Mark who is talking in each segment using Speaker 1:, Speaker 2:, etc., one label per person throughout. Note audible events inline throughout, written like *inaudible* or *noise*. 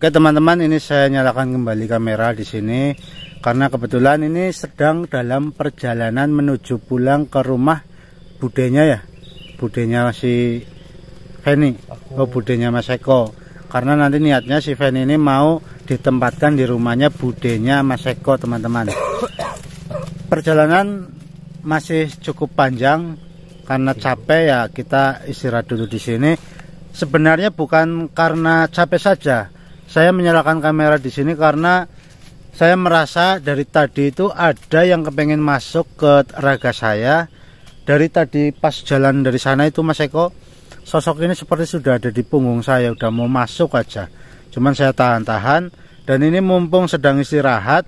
Speaker 1: Oke teman-teman, ini saya nyalakan kembali kamera di sini karena kebetulan ini sedang dalam perjalanan menuju pulang ke rumah budenya ya. Budenya si Feni. Oh, budenya Mas Eko. Karena nanti niatnya si Feni ini mau ditempatkan di rumahnya budenya Mas Eko, teman-teman. *coughs* Perjalanan masih cukup panjang karena capek ya kita istirahat dulu di sini. Sebenarnya bukan karena capek saja, saya menyalakan kamera di sini karena saya merasa dari tadi itu ada yang kepengen masuk ke raga saya dari tadi pas jalan dari sana itu Mas Eko sosok ini seperti sudah ada di punggung saya udah mau masuk aja cuman saya tahan-tahan dan ini mumpung sedang istirahat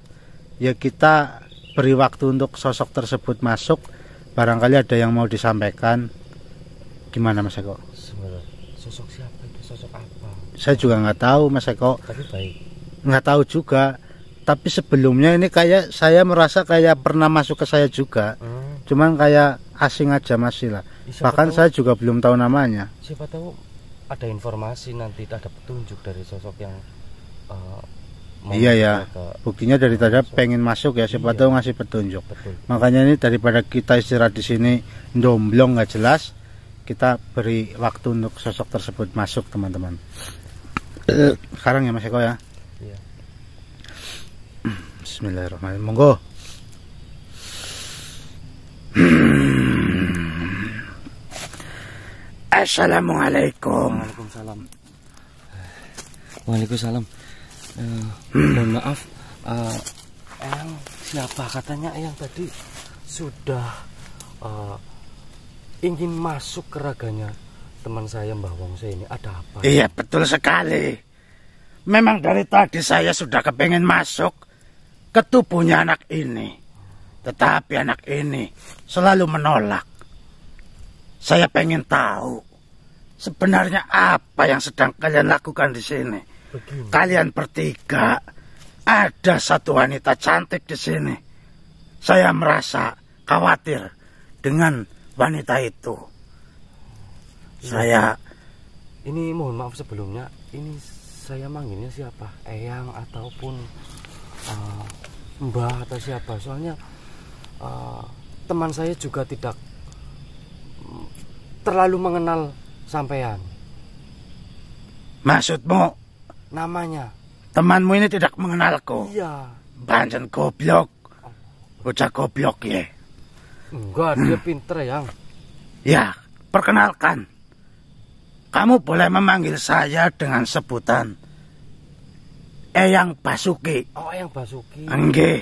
Speaker 1: ya kita beri waktu untuk sosok tersebut masuk barangkali ada yang mau disampaikan gimana Mas Eko? saya juga nggak tahu Mas Eko nggak tahu juga tapi sebelumnya ini kayak saya merasa kayak pernah masuk ke saya juga hmm. cuman kayak asing aja masih lah siapa bahkan tahu, saya juga belum tahu namanya
Speaker 2: siapa tahu ada informasi nanti ada petunjuk dari sosok yang uh,
Speaker 1: iya ya ke... buktinya dari tadi pengen masuk ya siapa iya. tahu ngasih petunjuk Betul. makanya ini daripada kita istirahat di sini domblong nggak jelas kita beri waktu untuk sosok tersebut masuk teman-teman sekarang ya Mas Eko ya. Iya. Bismillahirrahmanirrahim. Monggo. Assalamualaikum. Waalaikumsalam.
Speaker 2: Waalaikumsalam. Uh, mohon maaf, uh, eh, yang siapa katanya yang tadi sudah uh, ingin masuk ke raganya teman saya Mbah Wongso ini ada
Speaker 1: apa? Iya betul sekali. Memang dari tadi saya sudah kepengen masuk ke tubuhnya anak ini. Tetapi anak ini selalu menolak. Saya pengen tahu sebenarnya apa yang sedang kalian lakukan di sini. Begini. Kalian bertiga ada satu wanita cantik di sini. Saya merasa khawatir dengan wanita itu saya
Speaker 2: ini mohon maaf sebelumnya ini saya manggilnya siapa eyang ataupun uh, mbah atau siapa soalnya uh, teman saya juga tidak mm, terlalu mengenal sampean
Speaker 1: maksudmu
Speaker 2: namanya
Speaker 1: temanmu ini tidak mengenalku iya banjen goblok oh. bocah goblok ya
Speaker 2: enggak dia *clears throat* pinter yang
Speaker 1: ya perkenalkan kamu boleh memanggil saya dengan sebutan Eyang Basuki.
Speaker 2: Oh, Eyang Basuki. Enggih.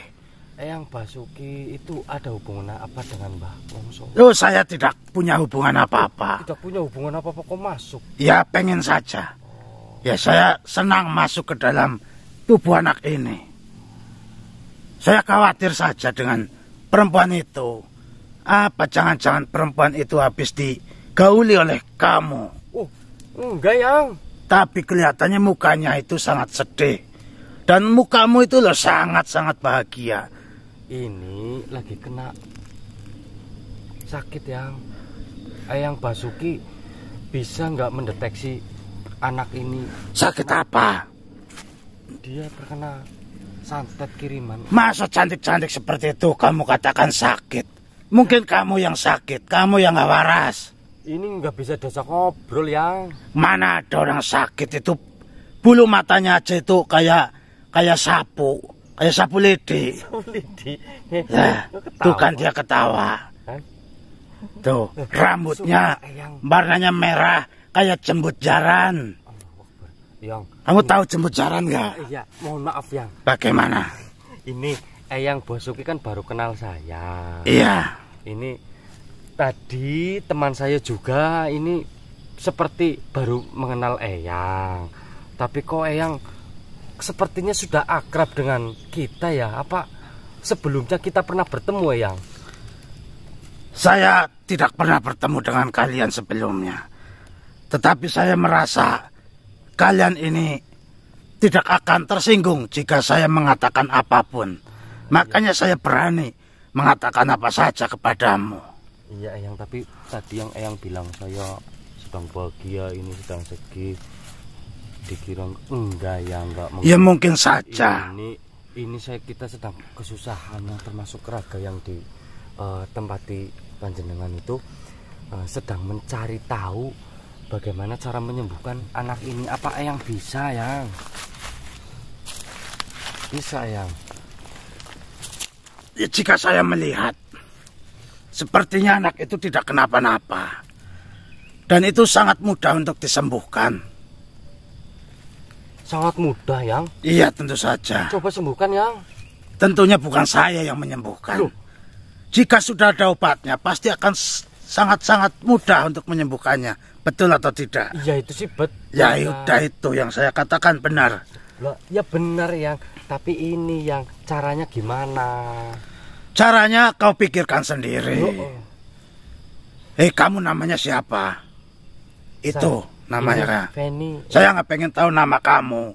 Speaker 2: Eyang Basuki
Speaker 1: itu ada hubungan apa dengan Mbah Wongso? Loh, saya tidak punya hubungan apa-apa.
Speaker 2: Tidak punya hubungan apa-apa kok masuk?
Speaker 1: Ya, pengen saja. Oh. Ya, saya senang masuk ke dalam tubuh anak ini. Saya khawatir saja dengan perempuan itu. Apa jangan-jangan perempuan itu habis digauli oleh kamu? Enggak, Yang. Tapi kelihatannya mukanya itu sangat sedih. Dan mukamu itu loh sangat-sangat bahagia. Ini
Speaker 2: lagi kena sakit, Yang. Ayang Basuki bisa nggak mendeteksi anak ini? Sakit kena... apa? Dia terkena santet kiriman. Masa cantik-cantik
Speaker 1: seperti itu kamu katakan sakit? Mungkin kamu yang sakit, kamu yang gak waras. Ini nggak bisa dosa ngobrol ya. Mana ada orang sakit itu bulu matanya aja itu kayak kayak sapu, kayak sapu lidi.
Speaker 2: Sapu lidi. Ya,
Speaker 1: tuh kan dia ketawa. Tuh rambutnya warnanya merah kayak jembut jaran. Yang. Kamu tahu jembut jaran nggak?
Speaker 2: Iya, mohon maaf yang.
Speaker 1: Bagaimana?
Speaker 2: Ini Eyang Bosuki kan baru kenal saya. Iya. Ini tadi teman saya juga ini seperti baru mengenal Eyang. Tapi kok Eyang sepertinya sudah akrab dengan kita ya? Apa sebelumnya kita pernah
Speaker 1: bertemu Eyang? Saya tidak pernah bertemu dengan kalian sebelumnya. Tetapi saya merasa kalian ini tidak akan tersinggung jika saya mengatakan apapun. Makanya saya berani mengatakan apa saja kepadamu
Speaker 2: iya yang tapi tadi yang eyang bilang saya sedang bahagia ini sedang sedih dikira enggak ya
Speaker 1: enggak mungkin. ya mungkin saja
Speaker 2: ini ini saya kita sedang kesusahan nah, termasuk raga yang di uh, di panjenengan itu uh, sedang mencari tahu bagaimana cara menyembuhkan anak ini apa yang bisa yang bisa yang
Speaker 1: ya, jika saya melihat Sepertinya anak itu tidak kenapa-napa. Dan itu sangat mudah untuk disembuhkan. Sangat mudah, Yang? Iya, tentu saja. Coba sembuhkan, Yang. Tentunya bukan saya yang menyembuhkan. Loh. Jika sudah ada obatnya, pasti akan sangat-sangat mudah untuk menyembuhkannya. Betul atau tidak? Iya itu sih betul. Ya udah itu yang saya katakan benar.
Speaker 2: Loh, ya benar yang, tapi ini yang caranya gimana?
Speaker 1: Caranya kau pikirkan sendiri. Oh, oh. Eh, kamu namanya siapa? Itu Sa namanya. Feni. Saya nggak pengen tahu nama kamu.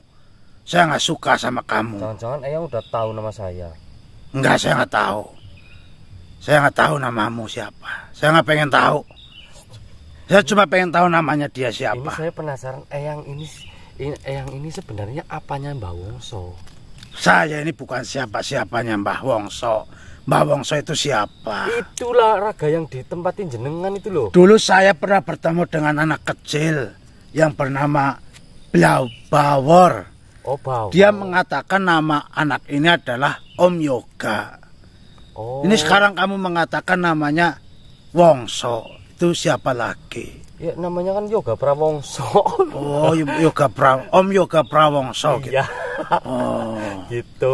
Speaker 1: Saya nggak suka sama kamu. Jangan-jangan ayah udah tahu nama saya. Enggak, saya nggak tahu. Saya nggak tahu namamu siapa. Saya nggak pengen tahu. Saya cuma pengen tahu namanya dia siapa. Ini
Speaker 2: saya penasaran Eyang ini Eyang ini sebenarnya apanya
Speaker 1: Mbah Wongso? Saya ini bukan siapa-siapanya Mbah Wongso. Mbak Wongso itu siapa? Itulah raga yang ditempatin jenengan itu loh. Dulu saya pernah bertemu dengan anak kecil yang bernama Blau Bawor. Oh, Bawor. Dia mengatakan nama anak ini adalah Om Yoga. Oh. Ini sekarang kamu mengatakan namanya Wongso. Itu siapa lagi?
Speaker 2: Ya namanya kan Yoga Prawongso. Oh, Yoga Pra
Speaker 1: Om Yoga Prawongso iya. gitu. Iya. Oh. *laughs* Gitu.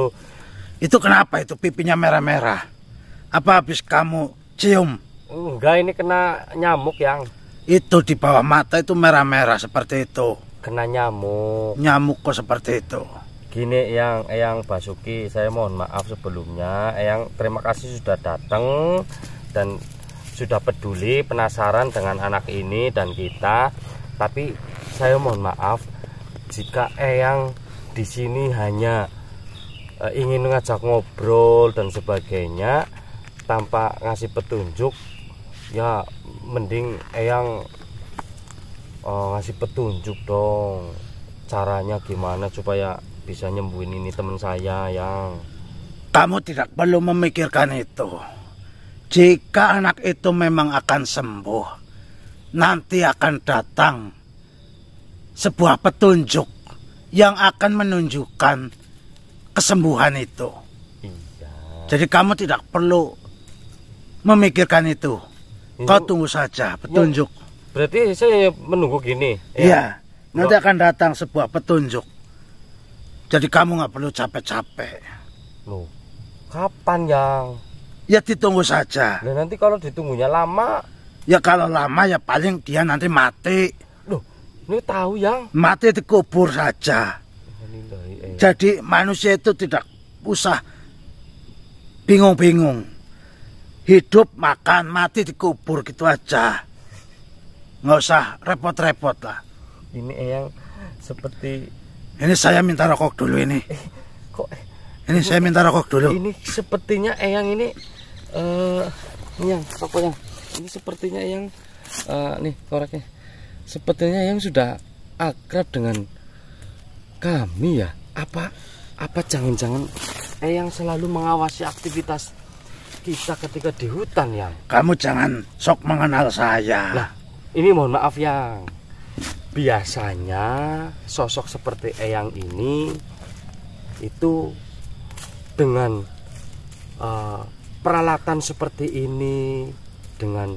Speaker 1: Itu kenapa itu pipinya merah-merah? Apa habis kamu cium? Enggak, ini kena nyamuk yang. Itu di bawah mata itu merah-merah seperti itu. Kena nyamuk. Nyamuk kok seperti itu.
Speaker 2: Gini yang yang Basuki, saya mohon maaf sebelumnya. yang terima kasih sudah datang dan sudah peduli penasaran dengan anak ini dan kita. Tapi saya mohon maaf jika Eyang di sini hanya Eh, ingin ngajak ngobrol dan sebagainya tanpa ngasih petunjuk ya mending eyang uh, ngasih petunjuk dong caranya gimana supaya
Speaker 1: bisa nyembuhin ini teman saya yang kamu tidak perlu memikirkan itu jika anak itu memang akan sembuh nanti akan datang sebuah petunjuk yang akan menunjukkan kesembuhan itu. Iya. Jadi kamu tidak perlu memikirkan itu. Kau tunggu saja petunjuk. Ya, berarti saya menunggu gini. Ya? Iya. nanti akan datang sebuah petunjuk. Jadi kamu nggak perlu capek-capek. Loh, kapan yang? Ya ditunggu saja. Nah, nanti kalau ditunggunya lama? Ya kalau lama ya paling dia nanti mati. Loh, ini tahu yang? Mati dikubur saja. Iya, iya. Jadi manusia itu tidak usah bingung-bingung. Hidup, makan, mati, dikubur gitu aja. Nggak usah repot-repot lah. Ini yang seperti... Ini saya minta rokok dulu ini. *laughs* kok... Ini saya minta rokok dulu. Ini
Speaker 2: sepertinya Eyang ini... Uh, eh, yang, pokoknya. Ini sepertinya yang... Uh, eh, nih, koreknya. Sepertinya yang sudah akrab dengan kami ya
Speaker 1: apa apa jangan-jangan
Speaker 2: eyang selalu mengawasi aktivitas kita ketika di hutan ya
Speaker 1: kamu jangan sok mengenal saya nah
Speaker 2: ini mohon maaf yang biasanya sosok seperti Eyang ini itu dengan uh, peralatan seperti ini dengan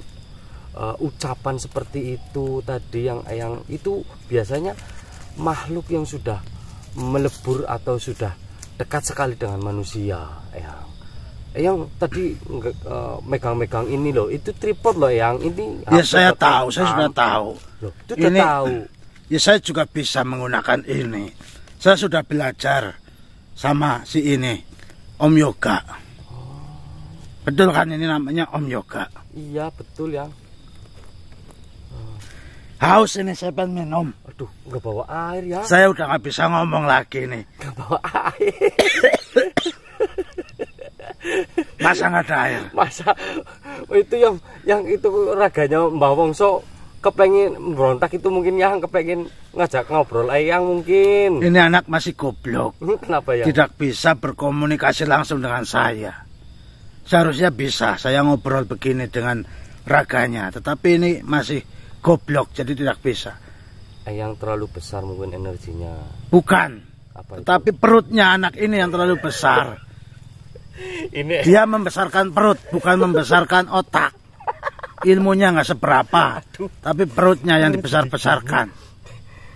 Speaker 2: uh, ucapan seperti itu tadi yang Eyang itu biasanya makhluk yang sudah melebur atau sudah dekat sekali dengan manusia ya yang tadi e, megang-megang uh, ini loh itu tripod loh yang ini ya saya tahu saya sudah tahu
Speaker 1: loh, itu ini, tahu ya saya juga bisa menggunakan ini saya sudah belajar sama si ini Om Yoga oh. betul kan ini namanya Om Yoga iya betul ya Haus ini saya pengen minum. Aduh, nggak bawa air ya? Saya udah nggak bisa ngomong lagi nih. Nggak bawa air. Masa nggak ada
Speaker 2: air? Masa oh, itu yang yang itu raganya Mbah Wongso kepengen berontak itu mungkin yang kepengen ngajak ngobrol ayang mungkin.
Speaker 1: Ini anak masih goblok.
Speaker 2: Hmm, kenapa ya?
Speaker 1: Tidak bisa berkomunikasi langsung dengan saya. Seharusnya bisa saya ngobrol begini dengan raganya, tetapi ini masih goblok jadi tidak bisa
Speaker 2: eh, yang terlalu besar mungkin energinya bukan Apa
Speaker 1: tetapi itu? perutnya anak ini yang terlalu besar
Speaker 2: *laughs* ini
Speaker 1: dia membesarkan perut bukan membesarkan otak ilmunya nggak seberapa Aduh. tapi perutnya yang dibesar besarkan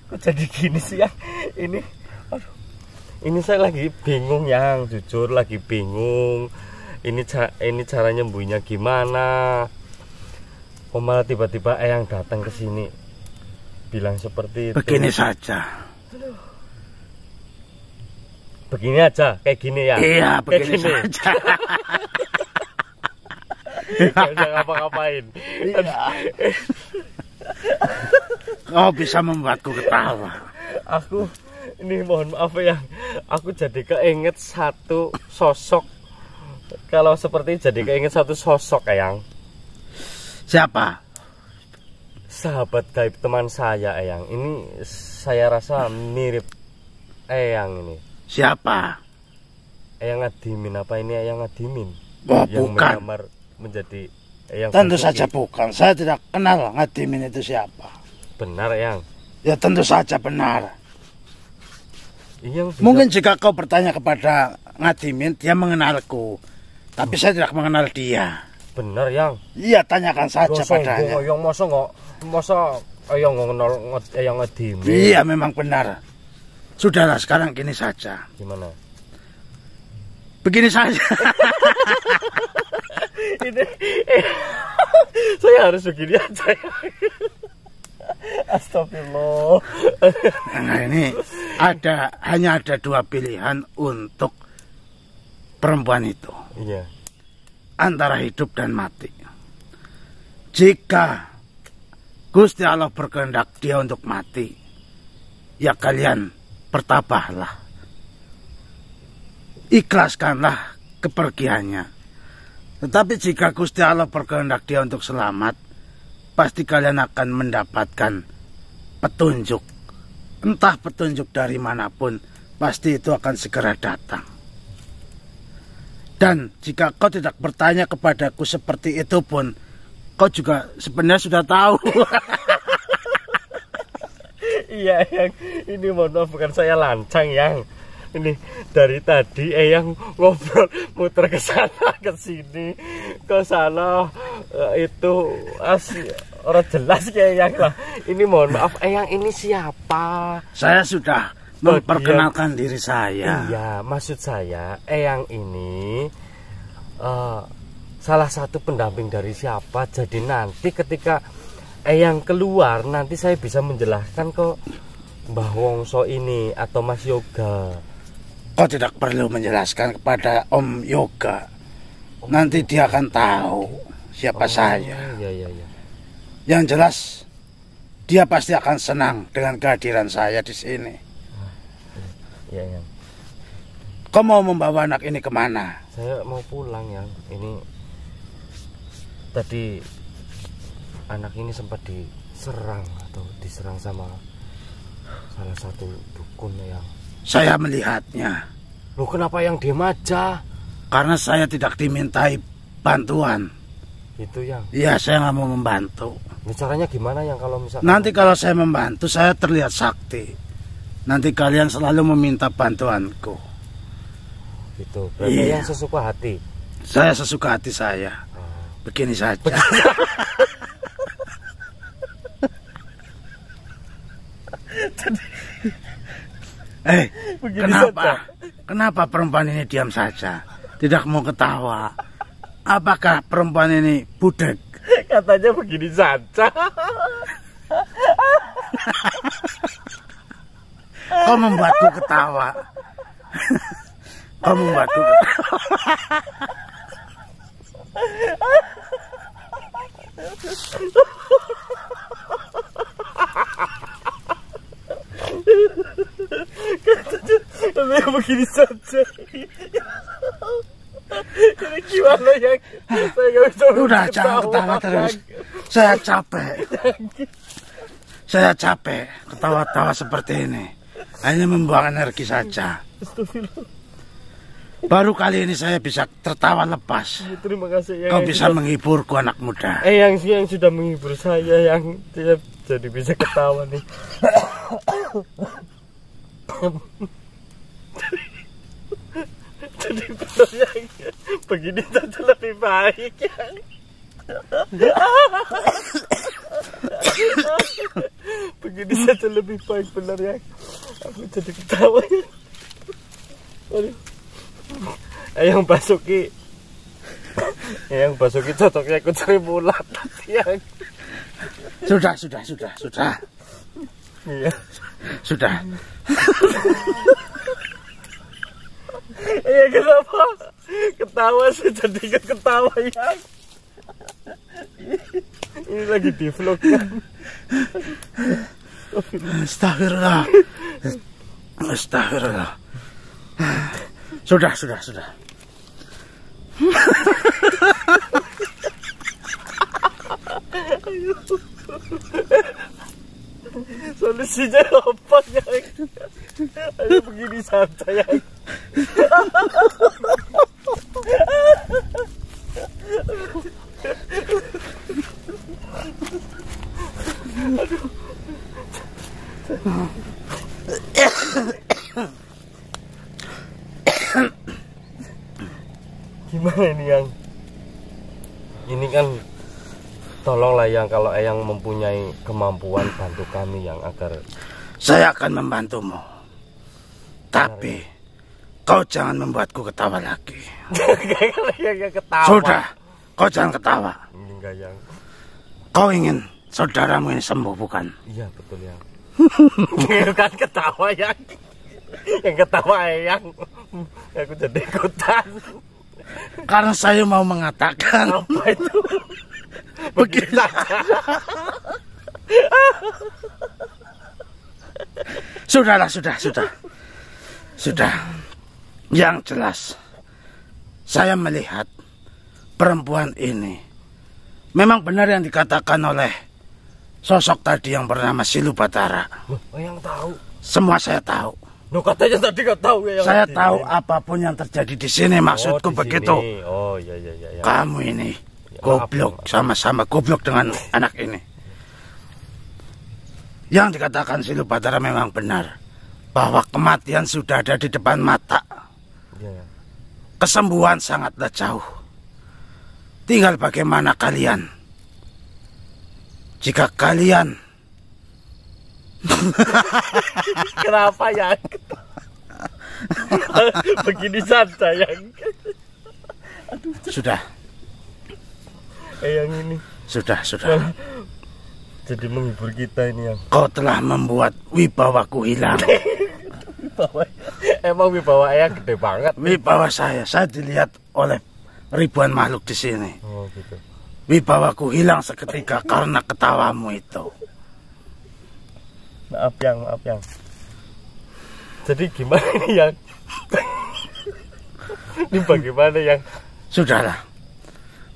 Speaker 1: kok jadi gini sih ya. ini
Speaker 2: ini saya lagi bingung yang jujur lagi bingung ini ini caranya nyembuhnya gimana kok oh, malah tiba-tiba Eyang datang ke sini bilang seperti itu begini saja begini aja kayak gini ya iya begini, kayak begini. saja
Speaker 1: Gak *laughs* ngapa-ngapain iya. Kau bisa membuatku ketawa
Speaker 2: Aku Ini mohon maaf ya Aku jadi keinget satu sosok Kalau seperti jadi keinget satu sosok Eyang Siapa? Sahabat gaib teman saya, Eyang. Ini saya rasa mirip Eyang ini. Siapa? Eyang Adimin apa ini Eyang Adimin? Oh, bukan. menyamar menjadi Eyang. Tentu saja bukan. Saya tidak
Speaker 1: kenal Adimin itu siapa. Benar, Eyang. Ya tentu saja benar. Iya, yang Mungkin jika kau bertanya kepada Ngadimin, dia mengenalku. Tapi oh. saya tidak mengenal dia bener yang
Speaker 2: iya tanyakan saja padanya yang masa nggak masa eh, yang ngenol eh, yang ngedim iya
Speaker 1: memang benar sudahlah sekarang gini saja gimana begini saja *laughs* ini eh, *laughs* saya harus begini aja *laughs*
Speaker 2: Astagfirullah. Nah ini
Speaker 1: ada hanya ada dua pilihan untuk perempuan itu. Iya antara hidup dan mati. Jika Gusti Allah berkehendak dia untuk mati, ya kalian bertabahlah. Ikhlaskanlah kepergiannya. Tetapi jika Gusti Allah berkehendak dia untuk selamat, pasti kalian akan mendapatkan petunjuk. Entah petunjuk dari manapun, pasti itu akan segera datang. Dan jika kau tidak bertanya kepadaku seperti itu pun, kau juga sebenarnya sudah tahu. *laughs* iya, yang ini mohon maaf bukan saya lancang, yang
Speaker 2: ini dari tadi Eyang ngobrol muter ke sana *laughs* ke sini ke sana eh, itu as orang jelas kayak yang lah. Ini mohon maaf Eyang ini siapa? Saya sudah
Speaker 1: memperkenalkan diri saya. Iya,
Speaker 2: maksud saya Eyang ini uh, salah satu pendamping dari siapa. Jadi nanti ketika Eyang keluar, nanti saya bisa menjelaskan kok Mbah Wongso ini atau Mas Yoga.
Speaker 1: Kau tidak perlu menjelaskan kepada Om Yoga. Om nanti Yoga. dia akan tahu siapa oh, saya. Iya, iya, iya. Yang jelas dia pasti akan senang dengan kehadiran saya di sini. Iya, yang. Kau mau membawa anak ini kemana?
Speaker 2: Saya mau pulang, yang. Ini tadi anak ini sempat diserang
Speaker 1: atau diserang sama salah satu dukun yang. Saya melihatnya. Lu kenapa yang diem aja? Karena saya tidak dimintai bantuan. Itu yang? Iya, saya nggak mau membantu.
Speaker 2: Ini caranya gimana yang kalau misalnya? Nanti
Speaker 1: kalau saya membantu, saya terlihat sakti nanti kalian selalu meminta bantuanku. Itu berarti iya. yang
Speaker 2: sesuka hati.
Speaker 1: Saya sesuka hati saya. Ah. Begini saja. Begini. *laughs* eh, Begini kenapa? Saja. Kenapa perempuan ini diam saja? Tidak mau ketawa. Apakah perempuan ini budek? Katanya begini saja.
Speaker 2: *laughs* Kau membuatku ketawa. Kau membuatku ketawa.
Speaker 1: Avevo pochini sottili.
Speaker 2: Ini gimana ya?
Speaker 1: Saya bisa Udah jangan ketawa terus. Saya capek. Saya capek ketawa-tawa seperti ini hanya membuang energi saja. Baru kali ini saya bisa tertawa lepas.
Speaker 2: Terima kasih. Yang Kau yang bisa sudah... menghiburku anak muda. Eh yang yang sudah menghibur saya yang saya jadi bisa ketawa nih. jadi, betul yang begini saja lebih baik yang. Begini saja lebih baik benar ya. Aku jadi ketawa ya. Aduh. Yang Basuki yang Basuki cocoknya aku cari bulat
Speaker 1: yang sudah sudah sudah sudah iya sudah
Speaker 2: iya kenapa ketawa sih jadi ketawa yang ini lagi di vlog kan. Astagfirullah.
Speaker 1: Astagfirullah. Sudah, sudah, sudah. Solusinya ya? Ayo begini santai
Speaker 2: ya. Gimana ini yang ini kan tolonglah yang kalau yang mempunyai kemampuan
Speaker 1: bantu kami yang agar saya akan membantumu. Tapi Kau jangan membuatku ketawa lagi.
Speaker 2: *laughs* Sudah,
Speaker 1: Kau jangan ketawa. Enggak, Yang. Kau ingin saudaramu ini sembuh, bukan?
Speaker 2: Iya, betul, Yang.
Speaker 1: *laughs* kan ketawa, Yang. Yang ketawa, Yang. Aku jadi ikutan. Karena saya mau mengatakan. Apa itu? Begitu. Sudahlah, sudah, sudah. Sudah. Yang jelas, saya melihat perempuan ini. Memang benar yang dikatakan oleh sosok tadi yang bernama Silu Batara. Oh, yang tahu. Semua saya tahu. No, katanya tadi nggak tahu ya. Saya tahu ini. apapun yang terjadi di sini oh, maksudku oh, di begitu. Sini. Oh iya iya iya. Kamu ini ya, goblok sama-sama goblok dengan anak ini. Yang dikatakan Silu Batara memang benar bahwa kematian sudah ada di depan mata. Iya. Kesembuhan sangatlah jauh. Tinggal bagaimana kalian? Jika kalian *laughs* Kenapa ya? *laughs* Begini saja yang Aduh. Sudah. Eh yang ini. Sudah, sudah. *laughs* Jadi menghibur kita ini yang. Kau telah membuat wibawaku hilang.
Speaker 2: wibawa, emang
Speaker 1: wibawa yang gede banget. Wibawa saya, saya dilihat oleh ribuan makhluk di sini. Oh, gitu. Wibawaku hilang seketika karena ketawamu itu.
Speaker 2: Maaf yang, maaf yang. Jadi gimana *laughs* yang? ini bagaimana yang?
Speaker 1: Sudahlah,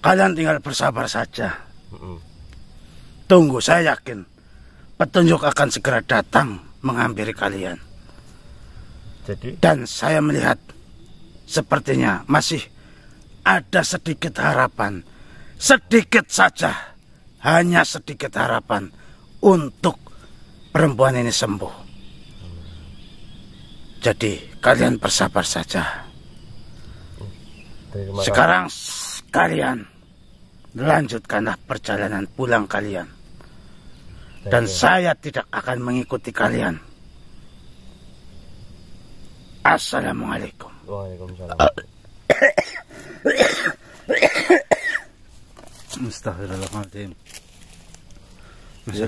Speaker 1: kalian tinggal bersabar saja. Tunggu, saya yakin petunjuk akan segera datang menghampiri kalian. Jadi? Dan saya melihat sepertinya masih ada sedikit harapan, sedikit saja, hanya sedikit harapan untuk perempuan ini sembuh. Jadi kalian bersabar saja. Sekarang kalian lanjutkanlah perjalanan pulang kalian. Dan saya tidak akan mengikuti kalian. Assalamualaikum. Waalaikumsalam. *coughs* Astagfirullahaladzim. Masa,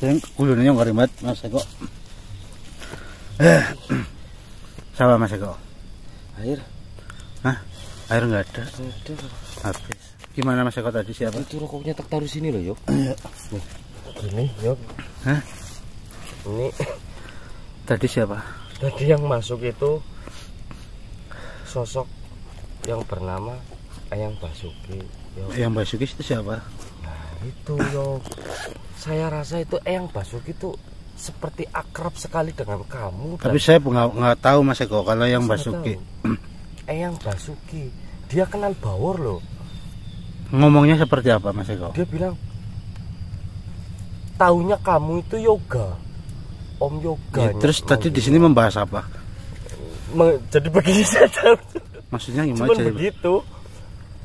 Speaker 1: iya. kulunnya nggak ribet, Mas Eko. Sama Mas Eko. Air. Hah? Air nggak ada. Ada. Habis. Gimana Mas Eko tadi siapa? Itu rokoknya tak taruh sini loh, yuk. Iya. Ini, yuk. Hah? Ini. Tadi siapa?
Speaker 2: Tadi yang masuk itu sosok yang bernama Ayang Basuki.
Speaker 1: Yo. Ayang Basuki itu siapa?
Speaker 2: Nah, itu yo. Saya rasa itu Ayang Basuki itu seperti akrab sekali dengan kamu. Tapi dan... saya
Speaker 1: nggak tahu Mas Eko kalau Ayang Basuki.
Speaker 2: ayang Basuki,
Speaker 1: dia kenal Bawor loh. Ngomongnya seperti apa Mas Eko?
Speaker 2: Dia bilang, taunya kamu itu yoga, Om Yoga.
Speaker 1: Ya, terus tadi di sini membahas apa?
Speaker 2: jadi begini *laughs* saya tahu
Speaker 1: maksudnya gimana cuman begitu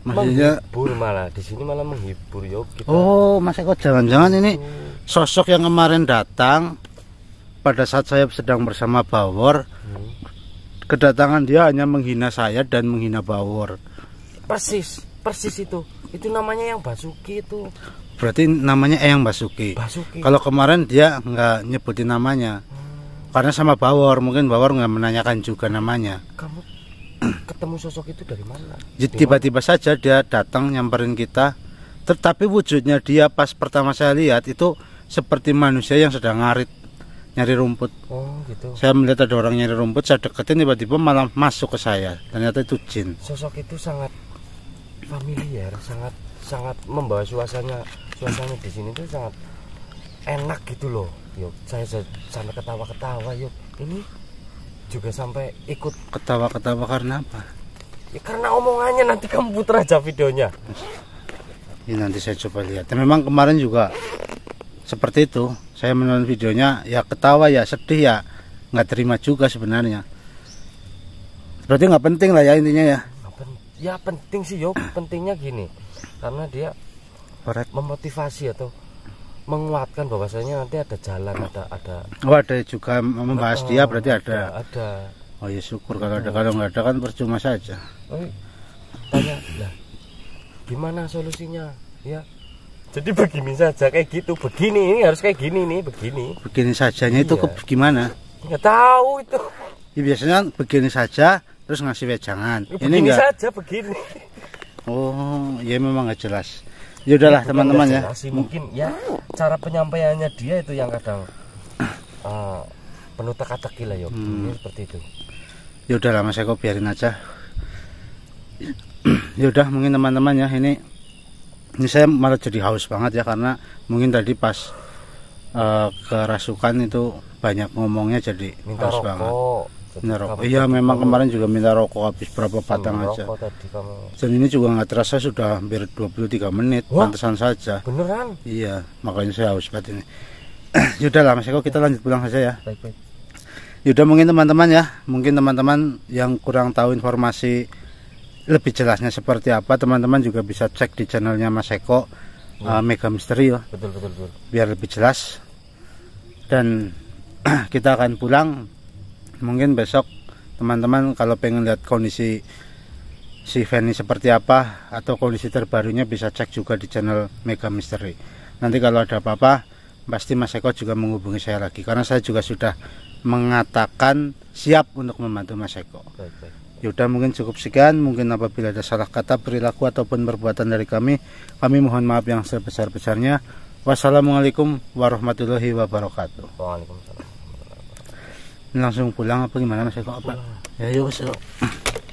Speaker 1: maksudnya
Speaker 2: menghibur malah di sini malah menghibur yuk ya,
Speaker 1: kita. oh mas Eko jangan-jangan ini hmm. sosok yang kemarin datang pada saat saya sedang bersama Bawor
Speaker 2: hmm.
Speaker 1: kedatangan dia hanya menghina saya dan menghina Bawor
Speaker 2: persis persis itu itu namanya yang Basuki itu
Speaker 1: berarti namanya Eyang Basuki, Basuki. kalau kemarin dia nggak nyebutin namanya hmm. karena sama Bawor mungkin Bawor nggak menanyakan juga namanya kamu
Speaker 2: ketemu sosok itu dari mana?
Speaker 1: Tiba-tiba saja dia datang nyamperin kita. Tetapi wujudnya dia pas pertama saya lihat itu seperti manusia yang sedang ngarit nyari rumput. Oh, gitu. Saya melihat ada orang nyari rumput, saya deketin tiba-tiba malah masuk ke saya. Ternyata itu jin.
Speaker 2: Sosok itu sangat familiar, sangat sangat membawa suasana suasana di sini itu sangat enak gitu loh. Yuk, saya sampai ketawa-ketawa, yuk. Ini juga sampai ikut
Speaker 1: ketawa-ketawa karena apa?
Speaker 2: Ya karena omongannya nanti kamu putar aja videonya.
Speaker 1: Ini nanti saya coba lihat. memang kemarin juga seperti itu. Saya menonton videonya ya ketawa ya sedih ya nggak terima juga sebenarnya. Berarti nggak penting lah ya intinya ya. Ya penting sih yo. Pentingnya gini karena dia Correct.
Speaker 2: memotivasi atau menguatkan bahwasanya nanti ada jalan ada ada
Speaker 1: oh ada juga membahas oh, dia berarti ada ya, ada oh ya syukur kalau ada kalau nggak ada kan percuma saja
Speaker 2: oh, iya. tanya lah gimana solusinya ya jadi begini saja kayak gitu begini ini harus kayak gini nih begini
Speaker 1: begini sajanya iya. itu ke, gimana
Speaker 2: nggak tahu itu
Speaker 1: ya, biasanya kan begini saja terus ngasih wejangan begini enggak
Speaker 2: saja begini
Speaker 1: oh ya memang nggak jelas ya udahlah kan teman-teman ya
Speaker 2: mungkin ya cara penyampaiannya dia itu yang kadang uh, penuh teka-teki lah yuk hmm. Ini seperti itu
Speaker 1: ya udahlah mas Eko biarin aja *clears throat* ya udah mungkin teman-teman ya ini ini saya malah jadi haus banget ya karena mungkin tadi pas uh, kerasukan itu banyak ngomongnya jadi minta haus rokok. banget minta rokok. Iya memang kamu, kemarin juga minta rokok habis berapa batang aja. Tadi kamu. Dan ini juga nggak terasa sudah hampir 23 menit, Wah, pantesan saja. Beneran? Iya, makanya saya harus banget ini. *clears throat* Yaudah lah Mas Eko, kita lanjut pulang saja ya. Baik, baik. Yaudah mungkin teman-teman ya, mungkin teman-teman yang kurang tahu informasi lebih jelasnya seperti apa, teman-teman juga bisa cek di channelnya Mas Eko. Ya. Uh, Mega Misteri lah. Ya. Betul, betul, betul. Biar lebih jelas. Dan *clears throat* kita akan pulang mungkin besok teman-teman kalau pengen lihat kondisi si Fanny seperti apa atau kondisi terbarunya bisa cek juga di channel Mega Misteri nanti kalau ada apa-apa pasti Mas Eko juga menghubungi saya lagi karena saya juga sudah mengatakan siap untuk membantu Mas Eko Yaudah mungkin cukup sekian Mungkin apabila ada salah kata, perilaku ataupun perbuatan dari kami Kami mohon maaf yang sebesar-besarnya Wassalamualaikum warahmatullahi wabarakatuh Waalaikumsalam langsung pulang apa gimana mas Eko apa ya yuk mas